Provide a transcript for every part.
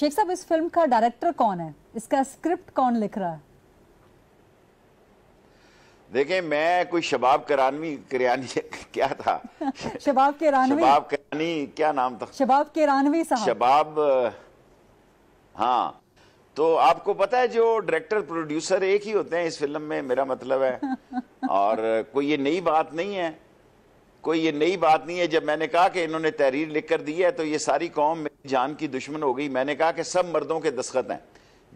शेख साहब इस फिल्म का डायरेक्टर कौन है इसका स्क्रिप्ट कौन लिख रहा है देखें मैं कोई शबाब करानवी करानी क्या था शबाब किरानवी शबाब करानी क्या नाम था शबाब रानवी साहब शबाब हाँ तो आपको पता है जो डायरेक्टर प्रोड्यूसर एक ही होते हैं इस फिल्म में मेरा मतलब है और कोई ये नई बात नहीं है कोई ये नई बात नहीं है जब मैंने कहा कि इन्होंने तहरीर लिख कर दी है तो ये सारी कौम मेरी जान की दुश्मन हो गई मैंने कहा कि सब मर्दों के दस्खत हैं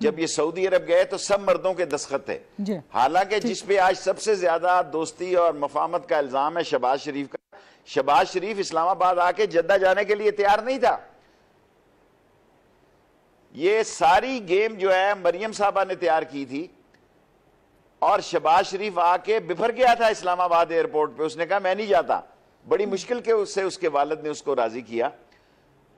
जब ये सऊदी अरब गए तो सब मर्दों के दस्खत थे हालांकि जिस पे आज सबसे ज्यादा दोस्ती और मफामत का इल्जाम है शबाज शरीफ का शबाज शरीफ इस्लामाबाद आके जद्दा जाने के लिए तैयार नहीं था ये सारी गेम जो है मरियम साहबा ने तैयार की थी और शबाज शरीफ आके बिफर गया था इस्लामाबाद एयरपोर्ट पे उसने कहा मैं नहीं जाता बड़ी मुश्किल के उससे उसके वालद ने उसको राज़ी किया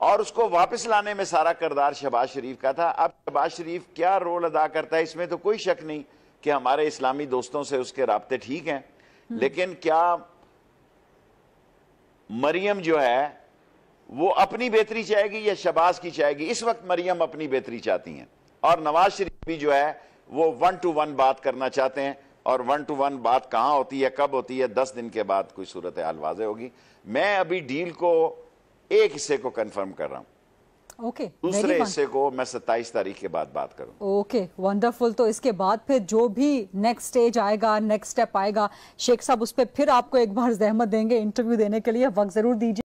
और उसको वापस लाने में सारा करदार शहबाज शरीफ का था अब शहबाज शरीफ क्या रोल अदा करता है इसमें तो कोई शक नहीं कि हमारे इस्लामी दोस्तों से उसके रबते ठीक हैं हम्म। लेकिन क्या मरियम जो है वो अपनी बेहतरी चाहेगी या शबाज की चाहेगी इस वक्त मरियम अपनी बेहतरी चाहती हैं और नवाज शरीफ भी जो है वो वन टू वन बात करना चाहते हैं और वन टू वन बात कहाँ होती है कब होती है दस दिन के बाद कोई सूरत हाल वाजे होगी मैं अभी डील को एक हिस्से को कंफर्म कर रहा हूँ ओके okay, दूसरे हिस्से को मैं सत्ताईस तारीख के बाद बात करूं ओके okay, वंडरफुल तो इसके बाद फिर जो भी नेक्स्ट स्टेज आएगा नेक्स्ट स्टेप आएगा शेख साहब उस पर फिर आपको एक बार जहमत देंगे इंटरव्यू देने के लिए वक्त जरूर दीजिए